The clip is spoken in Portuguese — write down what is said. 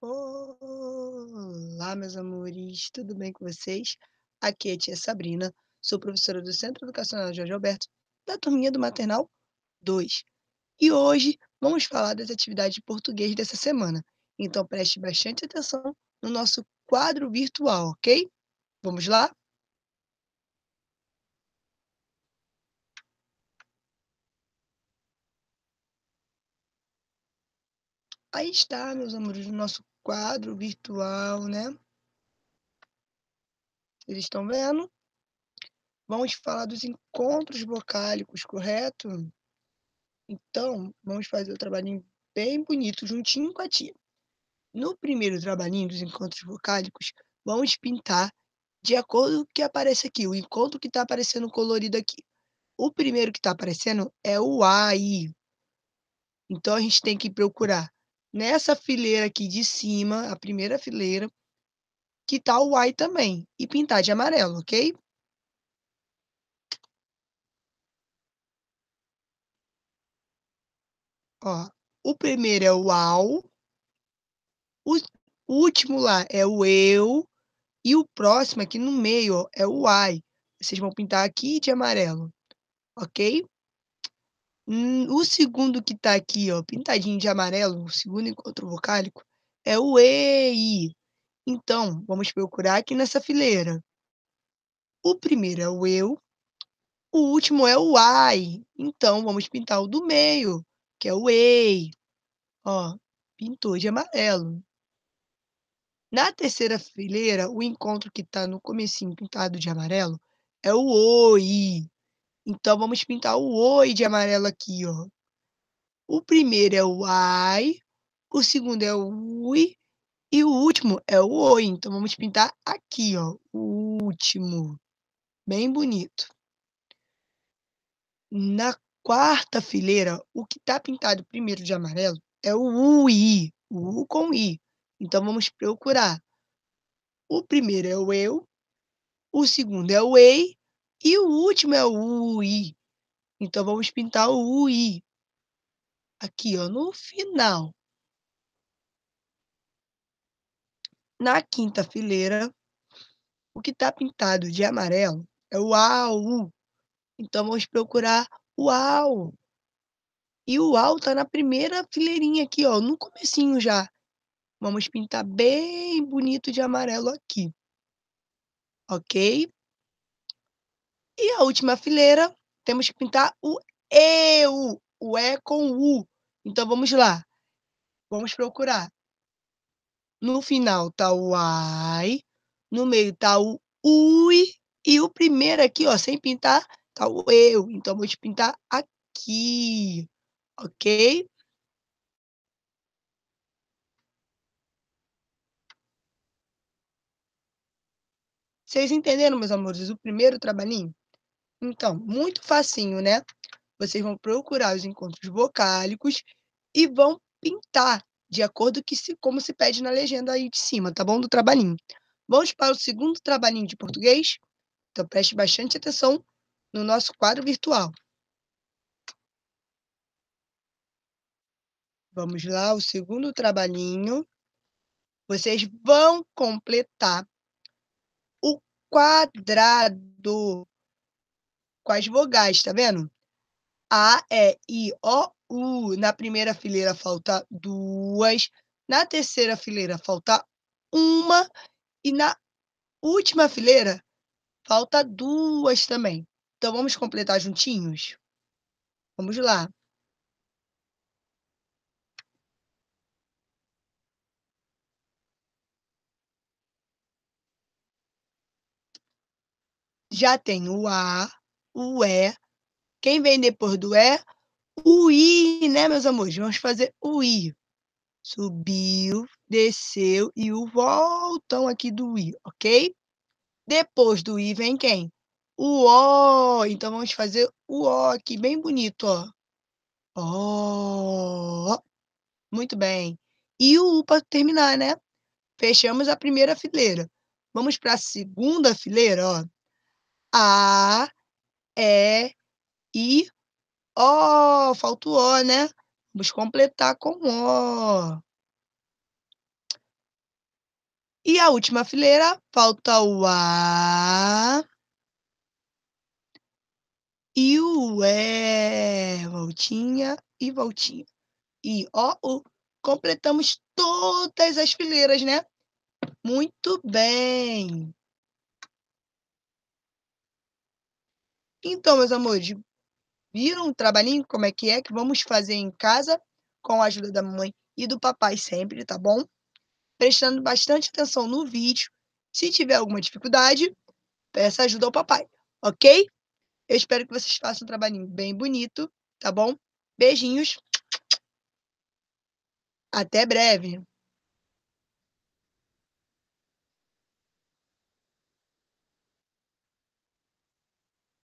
Olá, meus amores, tudo bem com vocês? Aqui é a tia Sabrina, sou professora do Centro Educacional Jorge Alberto, da turminha do Maternal 2. E hoje vamos falar das atividades de português dessa semana. Então preste bastante atenção no nosso quadro virtual, ok? Vamos lá? Aí está, meus amores, o nosso quadro virtual, né? Vocês estão vendo? Vamos falar dos encontros vocálicos, correto? Então, vamos fazer o um trabalhinho bem bonito juntinho com a tia. No primeiro trabalhinho dos encontros vocálicos, vamos pintar de acordo com o que aparece aqui, o encontro que está aparecendo colorido aqui. O primeiro que está aparecendo é o AI. Então, a gente tem que procurar Nessa fileira aqui de cima, a primeira fileira, que tá o Y também. E pintar de amarelo, ok? Ó, o primeiro é o ao, o último lá é o eu, e o próximo aqui no meio ó, é o I. Vocês vão pintar aqui de amarelo, ok? Hum, o segundo que tá aqui, ó, pintadinho de amarelo, o segundo encontro vocálico, é o EI. Então, vamos procurar aqui nessa fileira. O primeiro é o eu, o último é o ai. Então, vamos pintar o do meio, que é o ei. Ó, pintou de amarelo. Na terceira fileira, o encontro que está no comecinho pintado de amarelo é o oi. Então, vamos pintar o oi de amarelo aqui, ó. O primeiro é o ai, o segundo é o ui e o último é o oi. Então, vamos pintar aqui, ó, o último. Bem bonito. Na quarta fileira, o que está pintado primeiro de amarelo é o ui, o u com i. Então, vamos procurar. O primeiro é o eu, o segundo é o ei e o último é o UI. Então, vamos pintar o UI. Aqui, ó, no final. Na quinta fileira, o que está pintado de amarelo é o AU. Então, vamos procurar o AU. E o AU está na primeira fileirinha aqui, ó, no comecinho já. Vamos pintar bem bonito de amarelo aqui. Ok? E a última fileira, temos que pintar o eu, o E com U. Então vamos lá. Vamos procurar. No final tá o ai, no meio tá o ui e o primeiro aqui, ó, sem pintar, tá o eu. Então vamos pintar aqui. OK? Vocês entenderam, meus amores, o primeiro trabalhinho? Então, muito facinho, né? Vocês vão procurar os encontros vocálicos e vão pintar de acordo que se, como se pede na legenda aí de cima, tá bom? Do trabalhinho. Vamos para o segundo trabalhinho de português. Então, preste bastante atenção no nosso quadro virtual. Vamos lá, o segundo trabalhinho. Vocês vão completar o quadrado com as vogais, tá vendo? A, E, I, O, U. Na primeira fileira falta duas. Na terceira fileira falta uma. E na última fileira falta duas também. Então vamos completar juntinhos? Vamos lá. já tem o A, o E. É. Quem vem depois do E? É, o I, né, meus amores? Vamos fazer o I. Subiu, desceu e o voltão aqui do I, ok? Depois do I vem quem? O O. Então vamos fazer o O aqui, bem bonito, ó. O. Muito bem. E o U para terminar, né? Fechamos a primeira fileira. Vamos para a segunda fileira, ó. A, e, I, O. Falta o O, né? Vamos completar com O. E a última fileira, falta o A e o E. É, voltinha e voltinha. E ó, o. Completamos todas as fileiras, né? Muito bem. Então, meus amores, viram o trabalhinho? Como é que é que vamos fazer em casa com a ajuda da mamãe e do papai sempre, tá bom? Prestando bastante atenção no vídeo. Se tiver alguma dificuldade, peça ajuda ao papai, ok? Eu espero que vocês façam um trabalhinho bem bonito, tá bom? Beijinhos. Até breve.